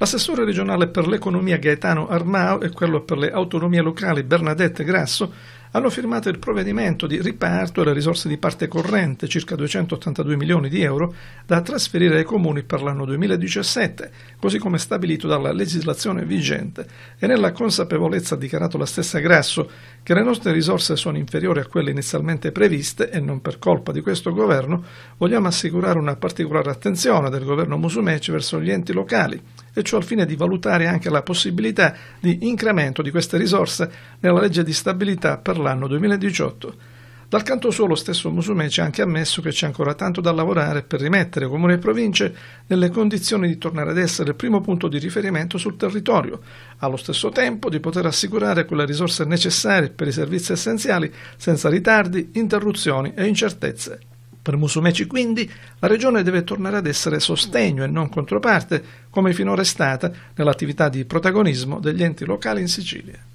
L'assessore regionale per l'economia Gaetano Armao e quello per le autonomie locali Bernadette Grasso hanno firmato il provvedimento di riparto delle risorse di parte corrente, circa 282 milioni di euro, da trasferire ai comuni per l'anno 2017, così come stabilito dalla legislazione vigente, e nella consapevolezza ha dichiarato la stessa Grasso che le nostre risorse sono inferiori a quelle inizialmente previste e non per colpa di questo governo, vogliamo assicurare una particolare attenzione del governo Musumeci verso gli enti locali e ciò al fine di valutare anche la possibilità di incremento di queste risorse nella legge di stabilità per l'anno 2018. Dal canto suo lo stesso Musumeci ha anche ammesso che c'è ancora tanto da lavorare per rimettere comune e province nelle condizioni di tornare ad essere il primo punto di riferimento sul territorio, allo stesso tempo di poter assicurare quelle risorse necessarie per i servizi essenziali senza ritardi, interruzioni e incertezze. Per Musumeci quindi la Regione deve tornare ad essere sostegno e non controparte, come finora è stata, nell'attività di protagonismo degli enti locali in Sicilia.